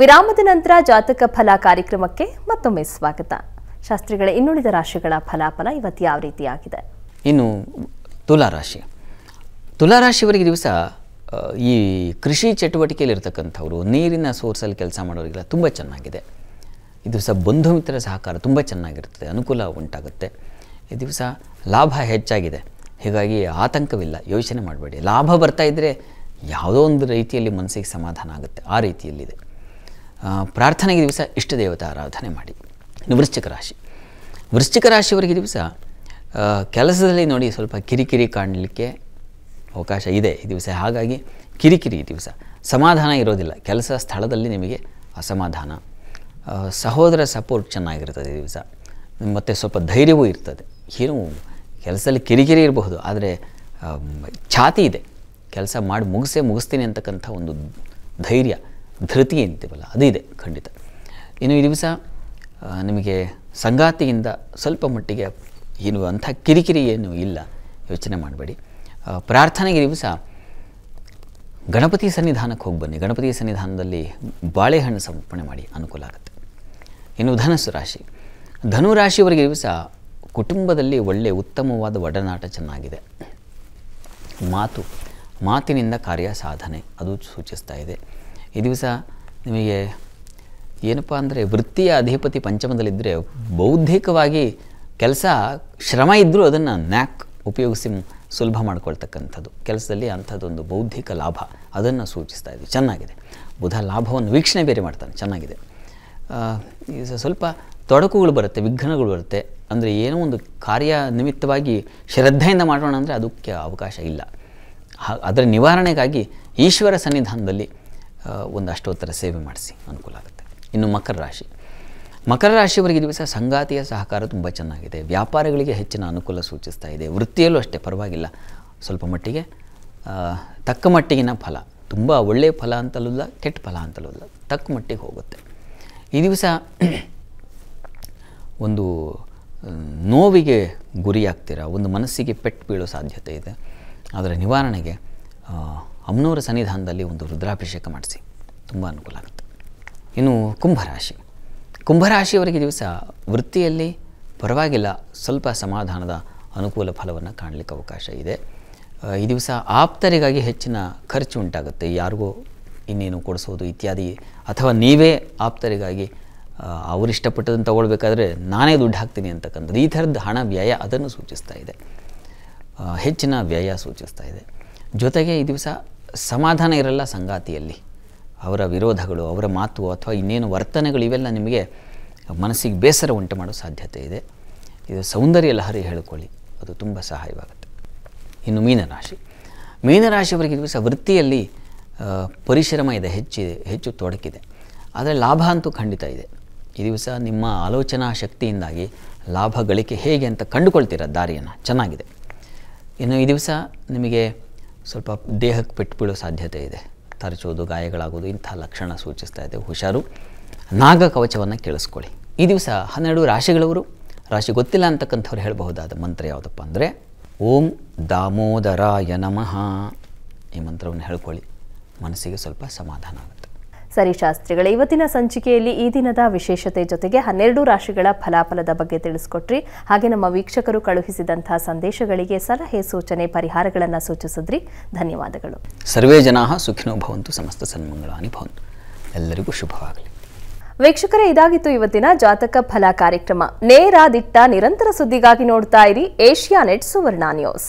ವಿರಾಮದ ನಂತರ ಜಾತಕ ಫಲ ಕಾರ್ಯಕ್ರಮಕ್ಕೆ ಮತ್ತೊಮ್ಮೆ ಸ್ವಾಗತ ಶಾಸ್ತ್ರಿಗಳ ಇನ್ನುಳಿದ ರಾಶಿಗಳ ಫಲಾಫಲ ಇವತ್ತು ಯಾವ ರೀತಿಯಾಗಿದೆ ಇನ್ನು ತುಲಾರಾಶಿ ತುಲಾರಾಶಿಯವರಿಗೆ ದಿವಸ ಈ ಕೃಷಿ ಚಟುವಟಿಕೆಯಲ್ಲಿ ಇರತಕ್ಕಂಥವ್ರು ನೀರಿನ ಸೋರ್ಸಲ್ಲಿ ಕೆಲಸ ಮಾಡೋರಿಗೆಲ್ಲ ತುಂಬ ಚೆನ್ನಾಗಿದೆ ಈ ದಿವಸ ಬಂಧು ಮಿತ್ರರ ಸಹಕಾರ ತುಂಬ ಚೆನ್ನಾಗಿರ್ತದೆ ಅನುಕೂಲ ಉಂಟಾಗುತ್ತೆ ಈ ದಿವಸ ಲಾಭ ಹೆಚ್ಚಾಗಿದೆ ಹೀಗಾಗಿ ಆತಂಕವಿಲ್ಲ ಯೋಚನೆ ಮಾಡಬೇಡಿ ಲಾಭ ಬರ್ತಾ ಇದ್ದರೆ ಯಾವುದೋ ಒಂದು ರೀತಿಯಲ್ಲಿ ಮನಸ್ಸಿಗೆ ಸಮಾಧಾನ ಆಗುತ್ತೆ ಆ ರೀತಿಯಲ್ಲಿದೆ ಪ್ರಾರ್ಥನೆಗೆ ದಿವಸ ಇಷ್ಟ ದೇವತಾ ಆರಾಧನೆ ಮಾಡಿ ಇನ್ನು ವೃಶ್ಚಿಕ ರಾಶಿ ವೃಶ್ಚಿಕ ರಾಶಿಯವರಿಗೆ ದಿವಸ ಕೆಲಸದಲ್ಲಿ ನೋಡಿ ಸ್ವಲ್ಪ ಕಿರಿಕಿರಿ ಕಾಣಲಿಕ್ಕೆ ಅವಕಾಶ ಇದೆ ಈ ದಿವಸ ಹಾಗಾಗಿ ಕಿರಿಕಿರಿ ಈ ದಿವಸ ಸಮಾಧಾನ ಇರೋದಿಲ್ಲ ಕೆಲಸ ಸ್ಥಳದಲ್ಲಿ ನಿಮಗೆ ಅಸಮಾಧಾನ ಸಹೋದರ ಸಪೋರ್ಟ್ ಚೆನ್ನಾಗಿರ್ತದೆ ಈ ದಿವಸ ಮತ್ತು ಸ್ವಲ್ಪ ಧೈರ್ಯವೂ ಇರ್ತದೆ ಏನು ಕೆಲಸದಲ್ಲಿ ಕಿರಿಕಿರಿ ಇರಬಹುದು ಆದರೆ ಛಾತಿ ಇದೆ ಕೆಲಸ ಮಾಡಿ ಮುಗಿಸೇ ಮುಗಿಸ್ತೀನಿ ಅಂತಕ್ಕಂಥ ಒಂದು ಧೈರ್ಯ ಧೃತಿ ಅಂತೀವಲ್ಲ ಅದು ಇದೆ ಖಂಡಿತ ಇನ್ನು ಈ ದಿವಸ ನಿಮಗೆ ಸಂಗಾತಿಯಿಂದ ಸ್ವಲ್ಪ ಮಟ್ಟಿಗೆ ಏನು ಅಂಥ ಕಿರಿಕಿರಿ ಏನು ಇಲ್ಲ ಯೋಚನೆ ಮಾಡಬೇಡಿ ಪ್ರಾರ್ಥನೆಗೆ ದಿವಸ ಗಣಪತಿ ಸನ್ನಿಧಾನಕ್ಕೆ ಹೋಗಿ ಬನ್ನಿ ಗಣಪತಿ ಸನ್ನಿಧಾನದಲ್ಲಿ ಬಾಳೆಹಣ್ಣು ಸಮರ್ಪಣೆ ಮಾಡಿ ಅನುಕೂಲ ಆಗುತ್ತೆ ಇನ್ನು ಧನಸ್ಸು ರಾಶಿ ಧನು ರಾಶಿಯವರಿಗೆ ದಿವಸ ಕುಟುಂಬದಲ್ಲಿ ಒಳ್ಳೆಯ ಉತ್ತಮವಾದ ಒಡನಾಟ ಚೆನ್ನಾಗಿದೆ ಮಾತು ಮಾತಿನಿಂದ ಕಾರ್ಯ ಸಾಧನೆ ಅದು ಸೂಚಿಸ್ತಾ ಇದೆ ಈ ದಿವಸ ನಿಮಗೆ ಏನಪ್ಪ ಅಂದರೆ ವೃತ್ತಿಯ ಅಧಿಪತಿ ಪಂಚಮದಲ್ಲಿದ್ದರೆ ಬೌದ್ಧಿಕವಾಗಿ ಕೆಲಸ ಶ್ರಮ ಇದ್ದರೂ ಅದನ್ನು ನ್ಯಾಕ್ ಉಪಯೋಗಿಸಿ ಸುಲಭ ಮಾಡ್ಕೊಳ್ತಕ್ಕಂಥದ್ದು ಕೆಲಸದಲ್ಲಿ ಅಂಥದ್ದೊಂದು ಬೌದ್ಧಿಕ ಲಾಭ ಅದನ್ನು ಸೂಚಿಸ್ತಾ ಇದೆ ಚೆನ್ನಾಗಿದೆ ಬುಧ ಲಾಭವನ್ನು ವೀಕ್ಷಣೆ ಬೇರೆ ಮಾಡ್ತಾನೆ ಚೆನ್ನಾಗಿದೆ ಸ್ವಲ್ಪ ತೊಡಕುಗಳು ಬರುತ್ತೆ ವಿಘ್ನಗಳು ಬರುತ್ತೆ ಅಂದರೆ ಏನೋ ಒಂದು ಕಾರ್ಯ ನಿಮಿತ್ತವಾಗಿ ಶ್ರದ್ಧೆಯಿಂದ ಮಾಡೋಣ ಅಂದರೆ ಅದಕ್ಕೆ ಅವಕಾಶ ಇಲ್ಲ ಅದರ ನಿವಾರಣೆಗಾಗಿ ಈಶ್ವರ ಸನ್ನಿಧಾನದಲ್ಲಿ ಒಂದು ಅಷ್ಟೋತ್ತರ ಸೇವೆ ಮಾಡಿಸಿ ಅನುಕೂಲ ಆಗುತ್ತೆ ಇನ್ನು ಮಕರ ರಾಶಿ ಮಕರ ರಾಶಿಯವರಿಗೆ ದಿವಸ ಸಂಗಾತಿಯ ಸಹಕಾರ ತುಂಬ ಚೆನ್ನಾಗಿದೆ ವ್ಯಾಪಾರಿಗಳಿಗೆ ಹೆಚ್ಚಿನ ಅನುಕೂಲ ಸೂಚಿಸ್ತಾ ಇದೆ ವೃತ್ತಿಯಲ್ಲೂ ಅಷ್ಟೇ ಪರವಾಗಿಲ್ಲ ಸ್ವಲ್ಪ ಮಟ್ಟಿಗೆ ತಕ್ಕ ಮಟ್ಟಿಗಿನ ಫಲ ತುಂಬ ಒಳ್ಳೆಯ ಫಲ ಅಂತಲೂ ಇಲ್ಲ ಕೆಟ್ಟ ಫಲ ಅಂತಲೂ ಇಲ್ಲ ತಕ್ಕ ಮಟ್ಟಿಗೆ ಹೋಗುತ್ತೆ ಈ ದಿವಸ ಒಂದು ನೋವಿಗೆ ಗುರಿಯಾಗ್ತೀರ ಒಂದು ಮನಸ್ಸಿಗೆ ಪೆಟ್ಟು ಬೀಳೋ ಸಾಧ್ಯತೆ ಇದೆ ಅದರ ನಿವಾರಣೆಗೆ ಅಮ್ಮನವರ ಸನ್ನಿಧಾನದಲ್ಲಿ ಒಂದು ರುದ್ರಾಭಿಷೇಕ ಮಾಡಿಸಿ ತುಂಬ ಅನುಕೂಲ ಆಗುತ್ತೆ ಇನ್ನು ಕುಂಭರಾಶಿ ಕುಂಭರಾಶಿಯವರಿಗೆ ದಿವಸ ವೃತ್ತಿಯಲ್ಲಿ ಪರವಾಗಿಲ್ಲ ಸ್ವಲ್ಪ ಸಮಾಧಾನದ ಅನುಕೂಲ ಫಲವನ್ನು ಕಾಣಲಿಕ್ಕೆ ಅವಕಾಶ ಇದೆ ಈ ದಿವಸ ಆಪ್ತರಿಗಾಗಿ ಹೆಚ್ಚಿನ ಖರ್ಚು ಉಂಟಾಗುತ್ತೆ ಯಾರಿಗೂ ಇನ್ನೇನು ಕೊಡಿಸೋದು ಇತ್ಯಾದಿ ಅಥವಾ ನೀವೇ ಆಪ್ತರಿಗಾಗಿ ಅವರು ಇಷ್ಟಪಟ್ಟದನ್ನು ತಗೊಳ್ಬೇಕಾದ್ರೆ ನಾನೇ ದುಡ್ಡು ಹಾಕ್ತೀನಿ ಅಂತಕ್ಕಂಥದ್ದು ಈ ಥರದ ಹಣ ವ್ಯಯ ಅದನ್ನು ಸೂಚಿಸ್ತಾ ಇದೆ ಹೆಚ್ಚಿನ ವ್ಯಯ ಸೂಚಿಸ್ತಾ ಇದೆ ಜೊತೆಗೆ ಈ ದಿವಸ ಸಮಾಧಾನ ಇರಲ್ಲ ಸಂಗಾತಿಯಲ್ಲಿ ಅವರ ವಿರೋಧಗಳು ಅವರ ಮಾತು ಅಥವಾ ಇನ್ನೇನು ವರ್ತನೆಗಳು ಇವೆಲ್ಲ ನಿಮಗೆ ಮನಸ್ಸಿಗೆ ಬೇಸರ ಉಂಟು ಮಾಡೋ ಸಾಧ್ಯತೆ ಇದೆ ಇದು ಸೌಂದರ್ಯ ಲಹರಿ ಹೇಳಿಕೊಳ್ಳಿ ಅದು ತುಂಬ ಸಹಾಯವಾಗುತ್ತೆ ಇನ್ನು ಮೀನರಾಶಿ ಮೀನರಾಶಿಯವರಿಗೆ ದಿವಸ ವೃತ್ತಿಯಲ್ಲಿ ಪರಿಶ್ರಮ ಇದೆ ಹೆಚ್ಚಿದೆ ಹೆಚ್ಚು ತೊಡಕಿದೆ ಆದರೆ ಲಾಭ ಅಂತೂ ಖಂಡಿತ ಇದೆ ಈ ದಿವಸ ನಿಮ್ಮ ಆಲೋಚನಾ ಶಕ್ತಿಯಿಂದಾಗಿ ಲಾಭ ಗಳಿಕೆ ಹೇಗೆ ಅಂತ ಕಂಡುಕೊಳ್ತೀರ ದಾರಿಯನ್ನು ಚೆನ್ನಾಗಿದೆ ಇನ್ನು ಈ ದಿವಸ ನಿಮಗೆ ಸ್ವಲ್ಪ ದೇಹಕ್ಕೆ ಪೆಟ್ಟು ಬೀಳೋ ಸಾಧ್ಯತೆ ಇದೆ ತರಚೋದು ಗಾಯಗಳಾಗೋದು ಇಂಥ ಲಕ್ಷಣ ಸೂಚಿಸ್ತಾ ಇದೆ ಹುಷಾರು ನಾಗ ಕವಚವನ್ನು ಕೇಳಿಸ್ಕೊಳ್ಳಿ ಈ ದಿವಸ ಹನ್ನೆರಡು ರಾಶಿಗಳವರು ರಾಶಿ ಗೊತ್ತಿಲ್ಲ ಅಂತಕ್ಕಂಥವ್ರು ಹೇಳಬಹುದಾದ ಮಂತ್ರ ಯಾವುದಪ್ಪ ಅಂದರೆ ಓಂ ದಾಮೋದರಾಯ ನಮಃ ಈ ಮಂತ್ರವನ್ನು ಹೇಳ್ಕೊಳ್ಳಿ ಮನಸ್ಸಿಗೆ ಸ್ವಲ್ಪ ಸಮಾಧಾನ ಆಗುತ್ತೆ ಸರಿ ಶಾಸ್ತ್ರಿಗಳೇ ಇವತ್ತಿನ ಸಂಚಿಕೆಯಲ್ಲಿ ಈ ದಿನದ ವಿಶೇಷತೆ ಜೊತೆಗೆ ಹನ್ನೆರಡು ರಾಶಿಗಳ ಫಲಾಫಲದ ಬಗ್ಗೆ ತಿಳಿಸ್ಕೊಟ್ರಿ ಹಾಗೆ ನಮ್ಮ ವೀಕ್ಷಕರು ಕಳುಹಿಸಿದಂತಹ ಸಂದೇಶಗಳಿಗೆ ಸಲಹೆ ಸೂಚನೆ ಪರಿಹಾರಗಳನ್ನು ಸೂಚಿಸಿದ್ರಿ ಧನ್ಯವಾದಗಳು ಸರ್ವೇ ಜನಾ ಸುಖಿನೋ ಭವಂತು ಸಮಸ್ತ ಸನ್ಮಂಗಳಾನಿ ಎಲ್ಲರಿಗೂ ಶುಭವಾಗಲಿ ವೀಕ್ಷಕರೇ ಇದಾಗಿತ್ತು ಇವತ್ತಿನ ಜಾತಕ ಫಲ ಕಾರ್ಯಕ್ರಮ ನೇರ ದಿಟ್ಟ ನಿರಂತರ ಸುದ್ದಿಗಾಗಿ ನೋಡ್ತಾ ಇರಿ ಏಷ್ಯಾ ಸುವರ್ಣ ನ್ಯೂಸ್